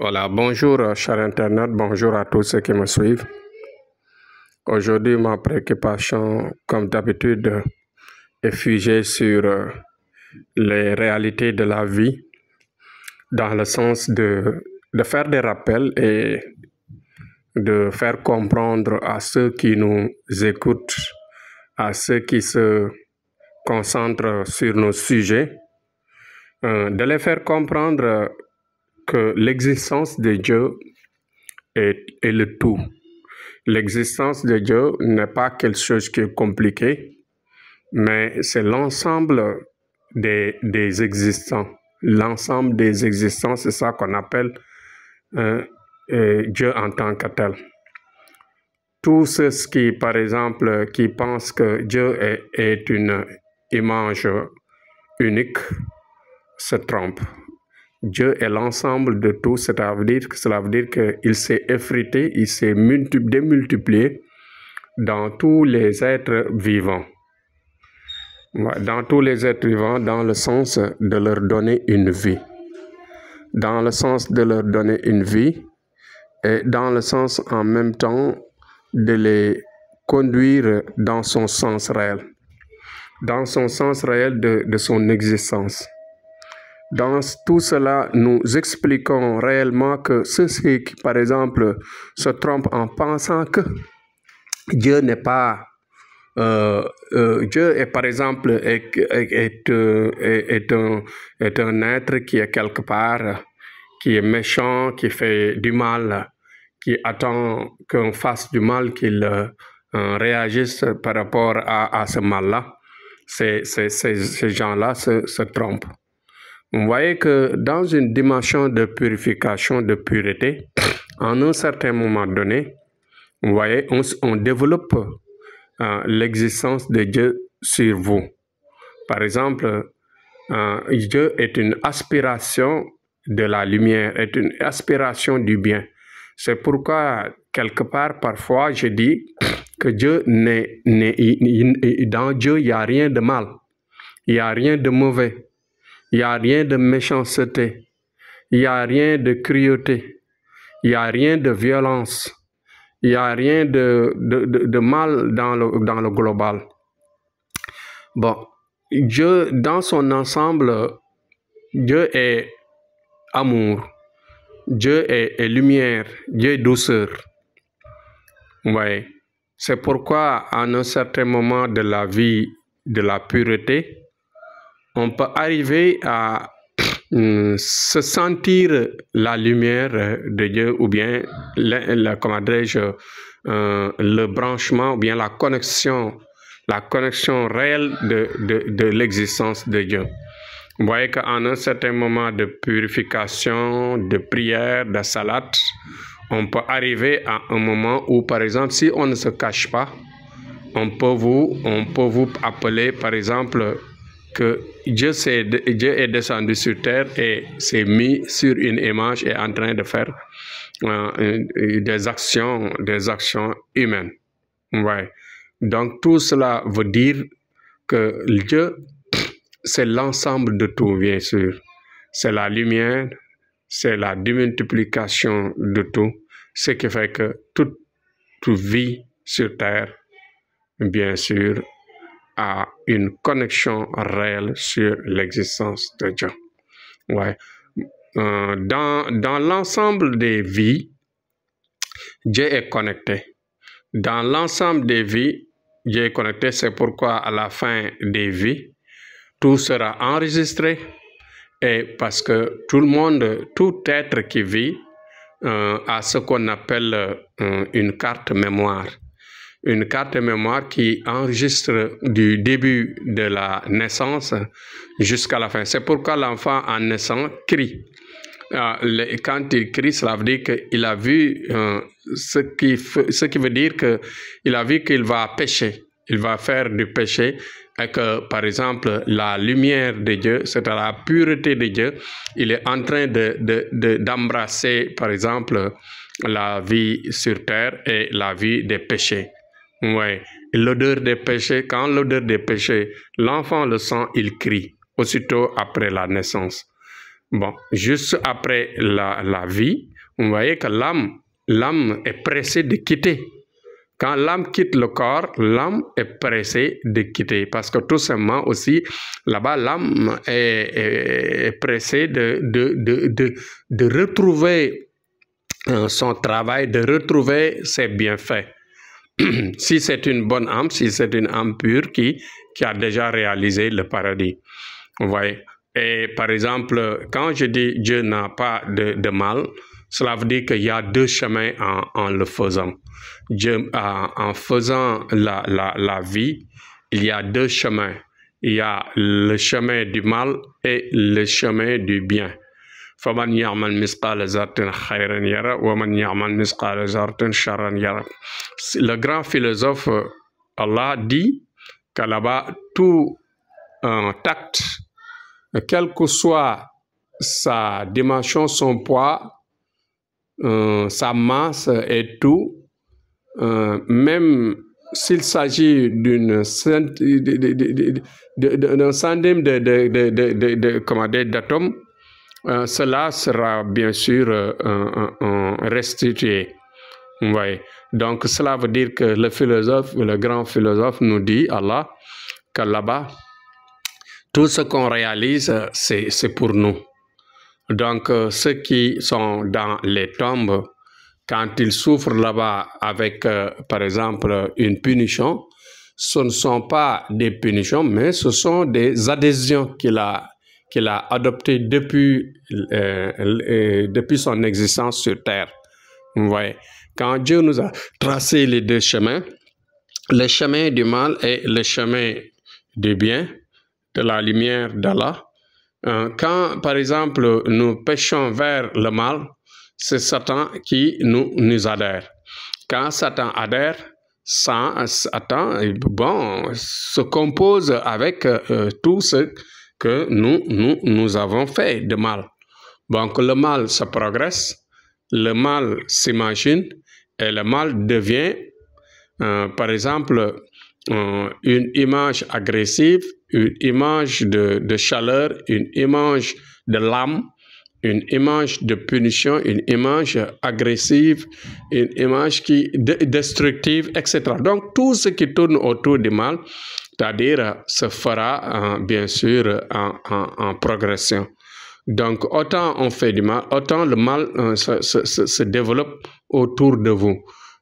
Voilà, bonjour euh, chers internet. bonjour à tous ceux qui me suivent. Aujourd'hui, ma préoccupation, comme d'habitude, est figée sur euh, les réalités de la vie, dans le sens de, de faire des rappels et de faire comprendre à ceux qui nous écoutent, à ceux qui se concentrent sur nos sujets, euh, de les faire comprendre l'existence de Dieu est, le tout. L'existence de Dieu n'est pas quelque chose qui est compliqué, mais c'est l'ensemble des, existants. L'ensemble des existants, c'est ça qu'on appelle euh, euh, Dieu en tant que tel. Tous ceux qui, par exemple, qui pensent que Dieu est, est une image unique, se trompent. Dieu est l'ensemble de tout, cela veut dire, cela veut dire qu'il s'est effrité, il s'est démultiplié dans tous les êtres vivants. Dans tous les êtres vivants, dans le sens de leur donner une vie. Dans le sens de leur donner une vie et dans le sens en même temps de les conduire dans son sens réel. Dans son sens réel de son existence. Dans tout cela, nous expliquons réellement que ceux qui, par exemple, se trompent en pensant que Dieu n'est pas... Euh, euh, Dieu est par exemple est, euh, est, est, un, est, un, être qui est quelque part, qui est méchant, qui fait du mal, qui attend qu'on fasse du mal, qu'il euh, réagisse par rapport à, à ce mal-là. Ces, ces, ces gens-là se, se trompent. Vous voyez que dans une dimension de purification, de pureté, en un certain moment donné, vous voyez, on, développe euh, l'existence de Dieu sur vous. Par exemple, euh, Dieu est une aspiration de la lumière, est une aspiration du bien. C'est pourquoi, quelque part, parfois, je dis que Dieu n'est, dans Dieu, il n'y a rien de mal, il n'y a rien de mauvais. Il n'y a rien de méchanceté. Il n'y a rien de cruauté. Il n'y a rien de violence. Il n'y a rien de, mal dans le, dans le global. Bon, Dieu, dans son ensemble, Dieu est amour. Dieu est, lumière. Dieu est douceur. Ouais. C'est pourquoi, à un certain moment de la vie de la pureté, on peut arriver à euh, se sentir la lumière de Dieu ou bien, le, euh, le branchement ou bien la connexion, la connexion réelle de, l'existence de Dieu. Vous voyez qu'en un certain moment de purification, de prière, de salat, on peut arriver à un moment où, par exemple, si on ne se cache pas, on peut vous, on peut vous appeler, par exemple, que Dieu, est, Dieu est descendu sur terre et s'est mis sur une image et en train de faire euh, des actions, des actions humaines. Ouais. Donc tout cela veut dire que Dieu, c'est l'ensemble de tout, bien sûr. C'est la lumière, c'est la démultiplication de tout, ce qui fait que tout toute vie sur terre, bien sûr, à une connexion réelle sur l'existence de Dieu. Ouais. Euh, dans, dans l'ensemble des vies, Dieu est connecté. Dans l'ensemble des vies, Dieu est connecté. C'est pourquoi à la fin des vies, tout sera enregistré. Et parce que tout le monde, tout être qui vit, euh, a ce qu'on appelle euh, une carte mémoire une carte mémoire qui enregistre du début de la naissance jusqu'à la fin. C'est pourquoi l'enfant en naissant crie. Euh, quand il crie, cela veut dire qu'il a vu euh, ce, qui, ce qui veut dire qu'il a vu qu'il va pécher. Il va faire du péché et que, par exemple, la lumière de Dieu, c'est-à-dire la pureté de Dieu, il est en train d'embrasser, de, de, par exemple, la vie sur terre et la vie des péchés. Ouais. L'odeur des péchés, quand l'odeur des péchés, l'enfant le sent, il crie aussitôt après la naissance. Bon, juste après la, vie, vous voyez que l'âme, l'âme est pressée de quitter. Quand l'âme quitte le corps, l'âme est pressée de quitter. Parce que tout simplement aussi, là-bas, l'âme est, pressée de retrouver euh, son travail, de retrouver ses bienfaits. si c'est une bonne âme, si c'est une âme pure qui, qui a déjà réalisé le paradis. Vous voyez Et par exemple, quand je dis Dieu n'a pas de, mal, cela veut dire qu'il y a deux chemins en, le faisant. Dieu, euh, en, faisant la, la vie, il y a deux chemins. Il y a le chemin du mal et le chemin du bien fa man yaamal misqaala zartin xayran yara wa man yamal misqaala zartin sharan yara le grand philosophe Allah dit que là-bas tout un acte quelle que soit sa dimension son poids euh, sa masse et tout euh, même s'il s'agit d'une d'un centime de, de, de, de, d'atome. Euh, cela sera bien sûr euh, restitué. Donc cela veut dire que le philosophe, le grand philosophe nous dit, Allah, que là-bas, tout ce qu'on réalise, c'est pour nous. Donc euh, ceux qui sont dans les tombes, quand ils souffrent là-bas avec, par exemple, une punition, ce ne sont pas des punitions, mais ce sont des adhésions qu'il a qu'il a adopté depuis, euh, euh, depuis son existence sur terre. Vous voyez, quand Dieu nous a tracé les deux chemins, le chemin du mal et le chemin du bien, de la lumière d'Allah, euh, quand, par exemple, nous pêchons vers le mal, c'est Satan qui nous, nous adhère. Quand Satan adhère, Satan bon, se compose avec tout ce que nous, nous, nous avons fait de mal. Donc le mal se progresse, le mal s'imagine et le mal devient, euh, par exemple, euh, une image agressive, une image de, de chaleur, une image de l'âme, une image de punition, une image agressive, une image qui destructive, etc. Donc tout ce qui tourne autour du mal, c'est-à-dire se fera hein, bien sûr en, progression. Donc autant on fait du mal, autant le mal hein, se, développe autour de vous.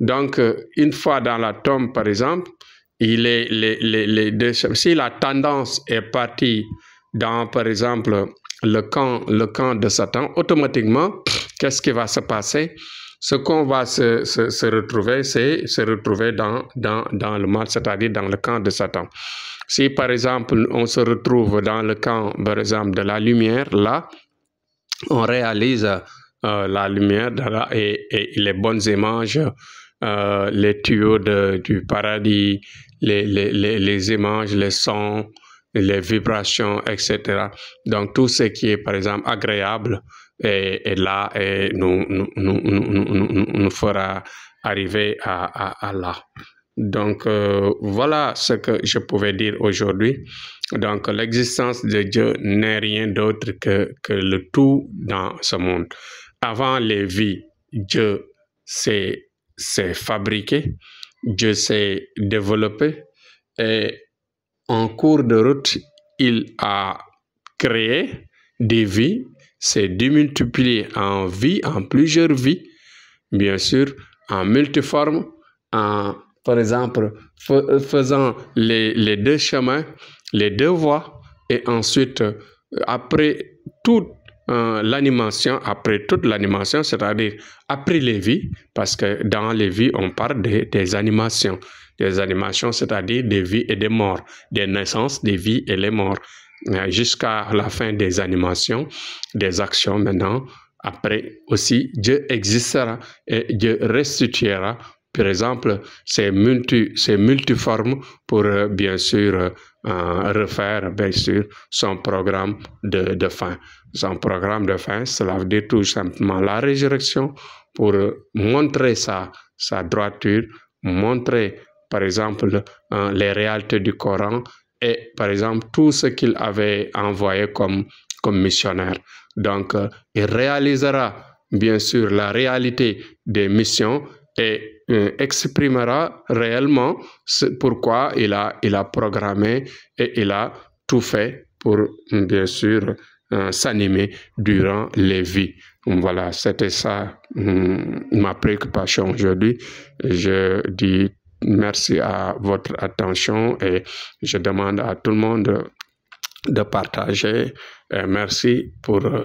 Donc euh, une fois dans la tombe par exemple, il les, si la tendance est partie dans par exemple le camp, le camp de Satan, automatiquement, qu'est-ce qui va se passer ce qu'on va se, retrouver, c'est se retrouver dans, dans, dans le mal, c'est-à-dire dans le camp de Satan. Si par exemple on se retrouve dans le camp, par exemple, de la lumière, là, on réalise euh, la lumière et, et, les bonnes images, euh, les tuyaux du paradis, les, les, les, les images, les sons, les vibrations, etc. Donc tout ce qui est par exemple agréable, et e là nous, e, nous, nous, fera arriver à, à, là. Donc euh, voilà ce que je pouvais dire aujourd'hui. Donc l'existence de Dieu n'est rien d'autre que, que le tout dans ce monde. Avant les vies, Dieu s'est fabriqué, Dieu s'est développé et en cours de route, il a créé des vies c'est multiplier en vie, en plusieurs vies, bien sûr, en multiforme, en, par exemple, faisant les, les, deux chemins, les deux voies, et ensuite, euh, après toute euh, l'animation, après toute l'animation, c'est-à-dire après les vies, parce que dans les vies, on parle des, des animations. Des animations, c'est-à-dire des vies et des morts, des naissances, des vies et les morts jusqu'à la fin des animations, des actions maintenant. Après aussi, Dieu existera et Dieu restituera, par exemple, ses multiformes pour euh, bien sûr euh, euh, refaire bien sûr son programme de, fin. Son programme de fin, cela veut dire tout simplement la résurrection pour montrer sa, sa droiture, montrer par exemple hein, les réalités du Coran et par exemple tout ce qu'il avait envoyé comme, comme missionnaire. Donc, euh, il réalisera bien sûr la réalité des missions et euh, exprimera réellement pourquoi il a, il a programmé et il a tout fait pour bien sûr euh, s'animer durant les vies. Voilà, c'était ça hmm, ma préoccupation aujourd'hui. Je dis Merci à votre attention et je demande à tout le monde de partager. merci pour euh,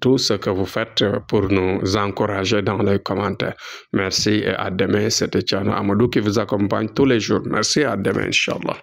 tout ce que vous faites pour nous encourager dans les commentaires. Merci et à demain. C'était Tiano Amadou qui vous accompagne tous les jours. Merci à demain, Inch'Allah.